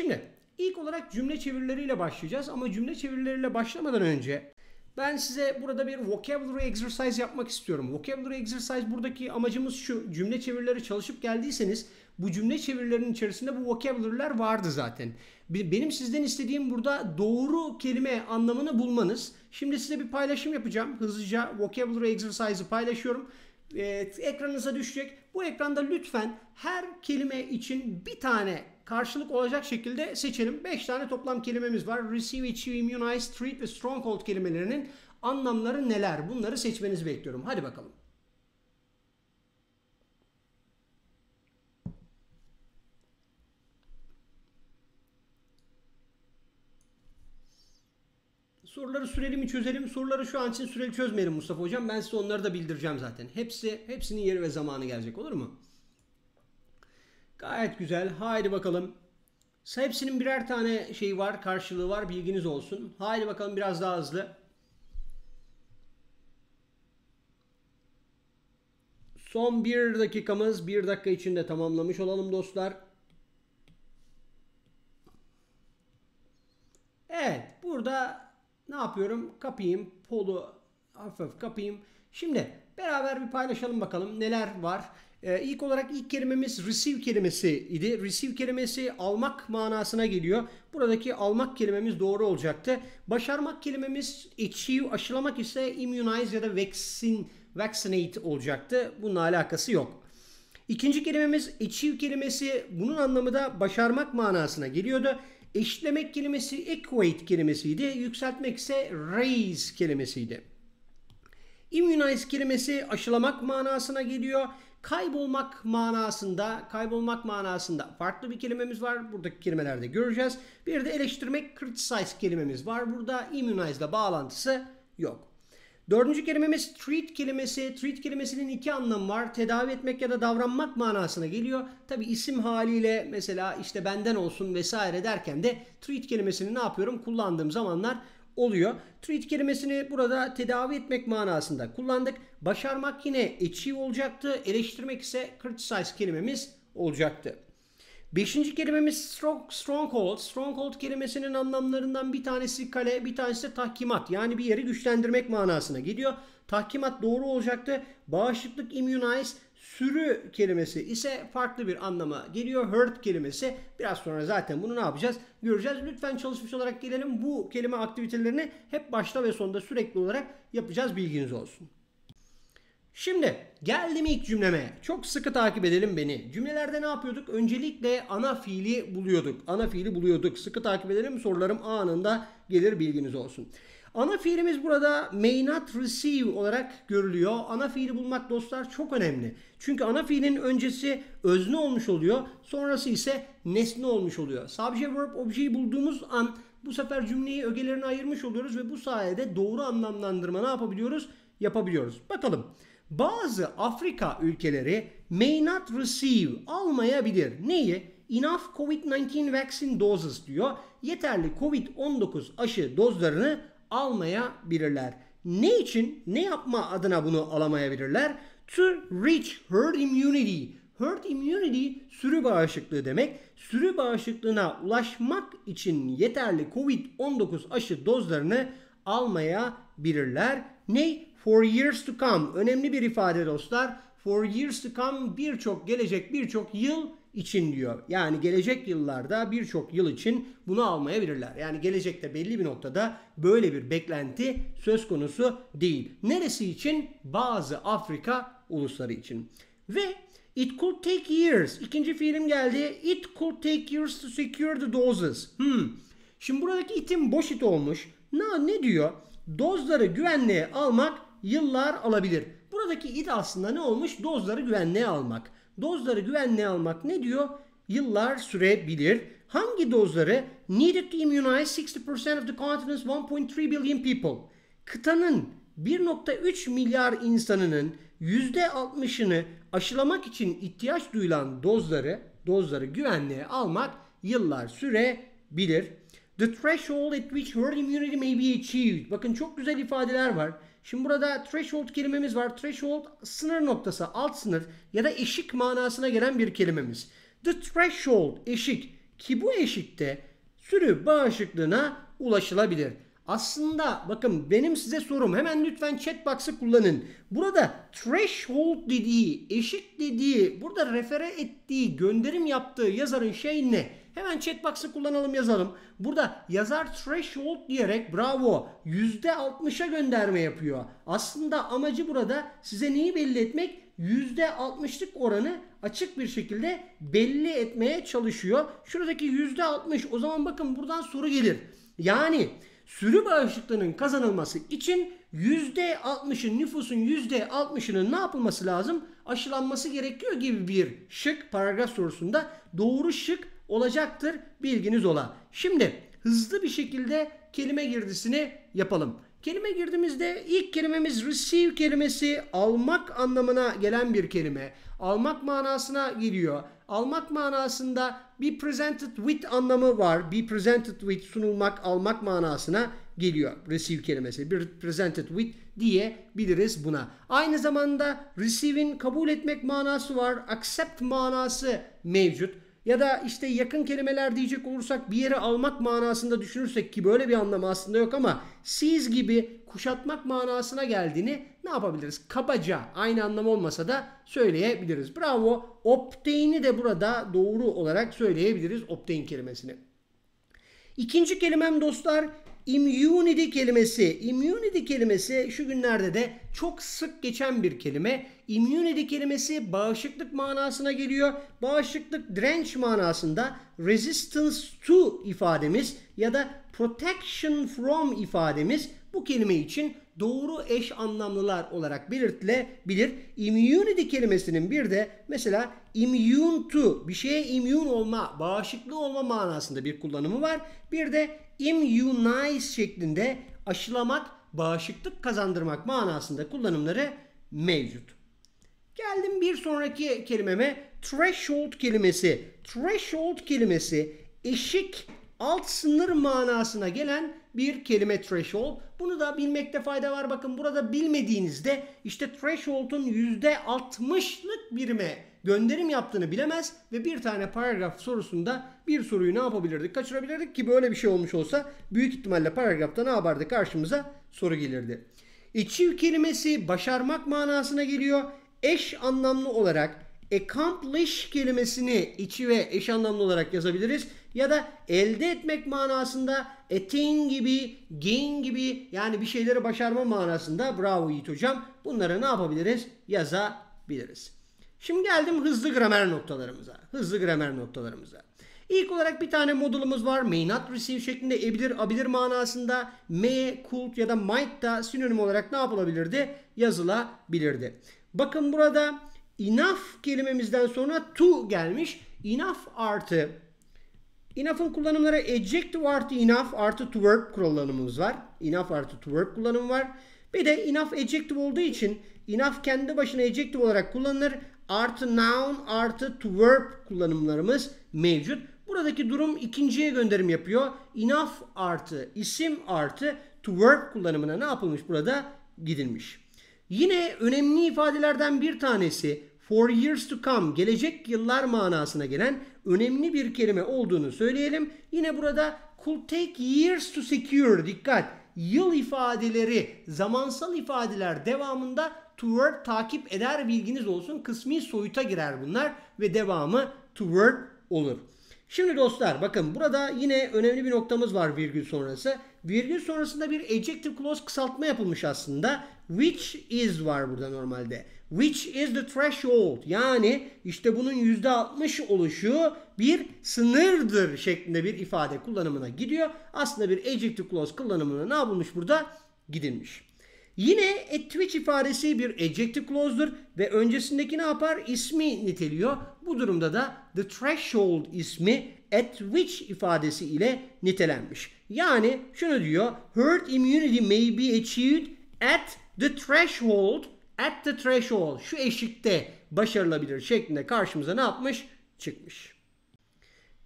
Şimdi ilk olarak cümle çevirileriyle başlayacağız ama cümle çevirileriyle başlamadan önce ben size burada bir vocabulary exercise yapmak istiyorum. Vocabulary exercise buradaki amacımız şu. Cümle çevirileri çalışıp geldiyseniz bu cümle çevirilerinin içerisinde bu vocabulary'ler vardı zaten. Benim sizden istediğim burada doğru kelime anlamını bulmanız. Şimdi size bir paylaşım yapacağım. Hızlıca vocabulary exercise'ı paylaşıyorum. Evet, ekranınıza düşecek. Bu ekranda lütfen her kelime için bir tane karşılık olacak şekilde seçelim. 5 tane toplam kelimemiz var. Receive, achieve, immunize, treat ve stronghold kelimelerinin anlamları neler? Bunları seçmenizi bekliyorum. Hadi bakalım. Soruları süreli mi çözelim? Soruları şu an için süreli çözmeyelim Mustafa Hocam. Ben size onları da bildireceğim zaten. Hepsi, hepsinin yeri ve zamanı gelecek olur mu? Gayet güzel. Haydi bakalım. Hepsinin birer tane şeyi var, karşılığı var. Bilginiz olsun. Haydi bakalım biraz daha hızlı. Son bir dakikamız. Bir dakika içinde tamamlamış olalım dostlar. Evet. Burada ne yapıyorum? Kapayım. Polu hafif kapayım. Şimdi beraber bir paylaşalım bakalım neler var. E, ilk olarak ilk kelimemiz receive kelimesi idi. Receive kelimesi almak manasına geliyor. Buradaki almak kelimemiz doğru olacaktı. Başarmak kelimemiz achieve, aşılamak ise immunize ya da vaccine, vaccinate olacaktı. Bununla alakası yok. İkinci kelimemiz achieve kelimesi bunun anlamı da başarmak manasına geliyordu. Eşitlemek kelimesi equate kelimesiydi. Yükseltmek ise raise kelimesiydi. Immunize kelimesi aşılamak manasına geliyor. Kaybolmak manasında, kaybolmak manasında farklı bir kelimemiz var. Buradaki kelimelerde göreceğiz. Bir de eleştirmek, criticize kelimemiz var. Burada immunize ile bağlantısı yok. Dördüncü kelimemiz treat kelimesi. Treat kelimesinin iki anlamı var. Tedavi etmek ya da davranmak manasına geliyor. Tabi isim haliyle mesela işte benden olsun vesaire derken de treat kelimesini ne yapıyorum? Kullandığım zamanlar oluyor. Treat kelimesini burada tedavi etmek manasında kullandık. Başarmak yine achieve olacaktı. Eleştirmek ise criticize kelimemiz olacaktı. Beşinci kelimemiz strong, stronghold. Stronghold kelimesinin anlamlarından bir tanesi kale, bir tanesi de tahkimat. Yani bir yeri güçlendirmek manasına gidiyor. Tahkimat doğru olacaktı. Bağışıklık immunize Sürü kelimesi ise farklı bir anlama geliyor. Hurt kelimesi biraz sonra zaten bunu ne yapacağız göreceğiz. Lütfen çalışmış olarak gelelim. Bu kelime aktivitelerini hep başta ve sonda sürekli olarak yapacağız bilginiz olsun. Şimdi geldim ilk cümleme. Çok sıkı takip edelim beni. Cümlelerde ne yapıyorduk? Öncelikle ana fiili buluyorduk. Ana fiili buluyorduk. Sıkı takip edelim sorularım anında gelir bilginiz olsun. Ana fiilimiz burada may not receive olarak görülüyor. Ana fiili bulmak dostlar çok önemli. Çünkü ana fiilin öncesi özne olmuş oluyor. Sonrası ise nesne olmuş oluyor. Subject verb objeyi bulduğumuz an bu sefer cümleyi ögelerine ayırmış oluyoruz ve bu sayede doğru anlamlandırma ne yapabiliyoruz? Yapabiliyoruz. Bakalım. Bazı Afrika ülkeleri may not receive almayabilir. Neyi? Enough COVID-19 vaccine doses diyor. Yeterli COVID-19 aşı dozlarını almayabilirler. Ne için, ne yapma adına bunu alamayabilirler? To reach herd immunity. Herd immunity sürü bağışıklığı demek. Sürü bağışıklığına ulaşmak için yeterli COVID-19 aşı dozlarını almayabilirler. Ne? For years to come. Önemli bir ifade dostlar. For years to come birçok gelecek birçok yıl için diyor. Yani gelecek yıllarda birçok yıl için bunu almayabilirler. Yani gelecekte belli bir noktada böyle bir beklenti söz konusu değil. Neresi için? Bazı Afrika ulusları için. Ve It could take years. İkinci fiilim geldi. It could take years to secure the doses. Hmm. Şimdi buradaki itim boş it olmuş. Na ne diyor? Dozları güvenliğe almak yıllar alabilir. Buradaki it aslında ne olmuş? Dozları güvenliğe almak. Dozları güvenli almak ne diyor? Yıllar sürebilir. Hangi dozları? Needed to immunize 60% of the continent's 1.3 billion people. Kıtanın 1.3 milyar insanının %60'ını aşılamak için ihtiyaç duyulan dozları, dozları güvenliğe almak yıllar sürebilir. The threshold at which herd immunity may be achieved. Bakın çok güzel ifadeler var. Şimdi burada threshold kelimemiz var. Threshold sınır noktası, alt sınır ya da eşik manasına gelen bir kelimemiz. The threshold eşik ki bu eşikte sürü bağışıklığına ulaşılabilir. Aslında bakın benim size sorum hemen lütfen chat box'ı kullanın. Burada threshold dediği, eşik dediği, burada refere ettiği, gönderim yaptığı yazarın şey ne? Hemen chat kullanalım yazalım. Burada yazar threshold diyerek bravo %60'a gönderme yapıyor. Aslında amacı burada size neyi belli etmek? %60'lık oranı açık bir şekilde belli etmeye çalışıyor. Şuradaki %60 o zaman bakın buradan soru gelir. Yani sürü bağışıklığının kazanılması için %60'ın nüfusun %60'ının ne yapılması lazım? Aşılanması gerekiyor gibi bir şık paragraf sorusunda doğru şık olacaktır. Bilginiz ola. Şimdi hızlı bir şekilde kelime girdisini yapalım. Kelime girdiğimizde ilk kelimemiz receive kelimesi almak anlamına gelen bir kelime. Almak manasına giriyor. Almak manasında be presented with anlamı var. Be presented with sunulmak, almak manasına geliyor. Receive kelimesi. Be presented with diyebiliriz buna. Aynı zamanda receive'in kabul etmek manası var. Accept manası mevcut ya da işte yakın kelimeler diyecek olursak bir yere almak manasında düşünürsek ki böyle bir anlamı aslında yok ama siz gibi kuşatmak manasına geldiğini ne yapabiliriz? Kabaca aynı anlam olmasa da söyleyebiliriz. Bravo. Obtain'i de burada doğru olarak söyleyebiliriz obtain kelimesini. İkinci kelimem dostlar immunity kelimesi. Immunity kelimesi şu günlerde de çok sık geçen bir kelime. Immunity kelimesi bağışıklık manasına geliyor. Bağışıklık direnç manasında resistance to ifademiz ya da protection from ifademiz bu kelime için doğru eş anlamlılar olarak belirtilebilir. Immunity kelimesinin bir de mesela immune to bir şeye immune olma, bağışıklı olma manasında bir kullanımı var. Bir de immunize şeklinde aşılamak, bağışıklık kazandırmak manasında kullanımları mevcut. Geldim bir sonraki kelimeme threshold kelimesi. Threshold kelimesi eşik alt sınır manasına gelen bir kelime threshold. Bunu da bilmekte fayda var. Bakın burada bilmediğinizde işte threshold'un %60'lık birime gönderim yaptığını bilemez ve bir tane paragraf sorusunda bir soruyu ne yapabilirdik? Kaçırabilirdik ki böyle bir şey olmuş olsa büyük ihtimalle paragrafta ne yapardı? Karşımıza soru gelirdi. Achieve kelimesi başarmak manasına geliyor. Eş anlamlı olarak accomplish kelimesini içi ve eş anlamlı olarak yazabiliriz. Ya da elde etmek manasında attain gibi, gain gibi yani bir şeyleri başarma manasında bravo Yiğit hocam. Bunları ne yapabiliriz? Yazabiliriz. Şimdi geldim hızlı gramer noktalarımıza. Hızlı gramer noktalarımıza. İlk olarak bir tane modulumuz var. May not receive şeklinde ebilir, abilir manasında may, could ya da might da sinonim olarak ne yapılabilirdi? Yazılabilirdi. Bakın burada enough kelimemizden sonra to gelmiş. Enough artı Enough'ın kullanımları adjective artı enough artı to verb kullanımımız var. Enough artı to verb kullanımı var. Bir de enough adjective olduğu için enough kendi başına adjective olarak kullanılır. Artı noun artı to verb kullanımlarımız mevcut. Buradaki durum ikinciye gönderim yapıyor. Enough artı isim artı to verb kullanımına ne yapılmış burada? Gidilmiş. Yine önemli ifadelerden bir tanesi for years to come gelecek yıllar manasına gelen önemli bir kelime olduğunu söyleyelim. Yine burada could take years to secure dikkat yıl ifadeleri zamansal ifadeler devamında toward takip eder bilginiz olsun kısmi soyuta girer bunlar ve devamı toward olur. Şimdi dostlar bakın burada yine önemli bir noktamız var virgül sonrası. Virgül sonrasında bir adjective clause kısaltma yapılmış aslında. Which is var burada normalde. Which is the threshold? Yani işte bunun yüzde %60 oluşu bir sınırdır şeklinde bir ifade kullanımına gidiyor. Aslında bir adjective clause kullanımına ne yapılmış burada? Gidilmiş. Yine at which ifadesi bir adjective clause'dur ve öncesindeki ne yapar? İsmi niteliyor. Bu durumda da the threshold ismi at which ifadesi ile nitelenmiş. Yani şunu diyor. Herd immunity may be achieved at the threshold at the threshold şu eşikte başarılabilir şeklinde karşımıza ne yapmış? Çıkmış.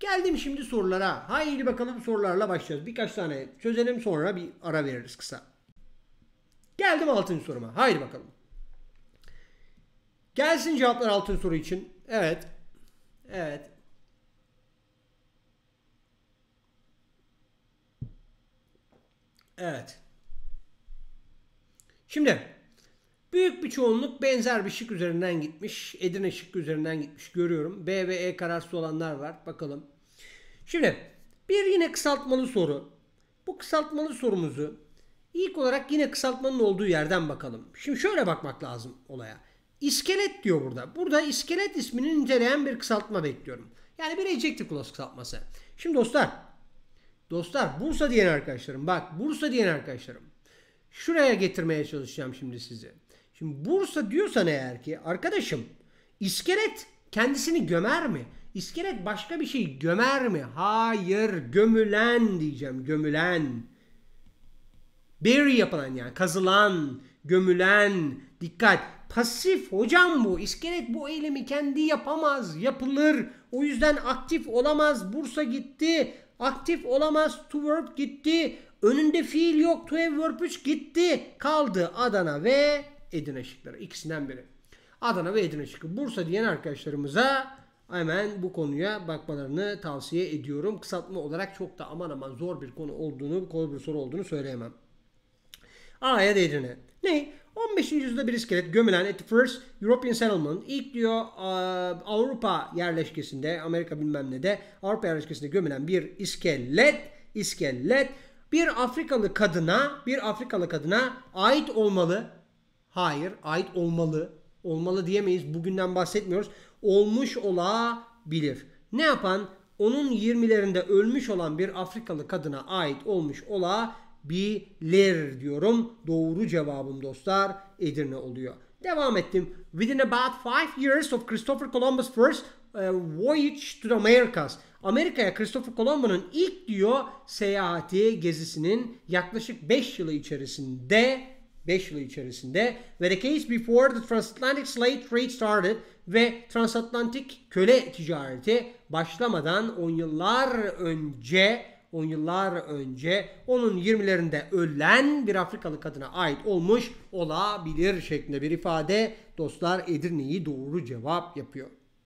Geldim şimdi sorulara. Haydi bakalım sorularla başlayacağız. Birkaç tane çözelim sonra bir ara veririz kısa. Geldim altın soruma. Haydi bakalım. Gelsin cevaplar altın soru için. Evet. Evet. Evet. Şimdi Büyük bir çoğunluk benzer bir şık üzerinden gitmiş. Edirne şıkkı üzerinden gitmiş görüyorum. B ve E kararsız olanlar var. Bakalım. Şimdi bir yine kısaltmalı soru. Bu kısaltmalı sorumuzu ilk olarak yine kısaltmanın olduğu yerden bakalım. Şimdi şöyle bakmak lazım olaya. İskelet diyor burada. Burada iskelet ismini inceleyen bir kısaltma bekliyorum. Yani bir ejecticulus kısaltması. Şimdi dostlar. Dostlar Bursa diyen arkadaşlarım. Bak Bursa diyen arkadaşlarım. Şuraya getirmeye çalışacağım şimdi sizi. Şimdi Bursa diyorsan eğer ki arkadaşım iskelet kendisini gömer mi? İskelet başka bir şey gömer mi? Hayır gömülen diyeceğim gömülen. Bury yapılan yani kazılan, gömülen. Dikkat pasif hocam bu. İskelet bu eylemi kendi yapamaz yapılır. O yüzden aktif olamaz. Bursa gitti. Aktif olamaz. To verb gitti. Önünde fiil yok. To have verb 3 gitti. Kaldı Adana ve Edirne şıkları. İkisinden biri. Adana ve Edirne şıkkı. Bursa diyen arkadaşlarımıza hemen bu konuya bakmalarını tavsiye ediyorum. Kısaltma olarak çok da aman aman zor bir konu olduğunu, zor bir soru olduğunu söyleyemem. A'ya da Edirne. Ne? 15. yüzyılda bir iskelet gömülen at first European settlement ilk diyor Avrupa yerleşkesinde Amerika bilmem ne de Avrupa yerleşkesinde gömülen bir iskelet iskelet bir Afrikalı kadına bir Afrikalı kadına ait olmalı Hayır, ait olmalı. Olmalı diyemeyiz. Bugünden bahsetmiyoruz. Olmuş olabilir. Ne yapan? Onun 20'lerinde ölmüş olan bir Afrikalı kadına ait olmuş olabilir diyorum. Doğru cevabım dostlar Edirne oluyor. Devam ettim. Within about five years of Christopher Columbus' first uh, voyage to the Americas. Amerika'ya Christopher Columbus'un ilk diyor seyahati gezisinin yaklaşık 5 yılı içerisinde 5 yıl içerisinde ve the case before the transatlantic slave trade started ve transatlantik köle ticareti başlamadan 10 yıllar önce 10 yıllar önce onun 20'lerinde ölen bir Afrikalı kadına ait olmuş olabilir şeklinde bir ifade dostlar Edirne'yi doğru cevap yapıyor.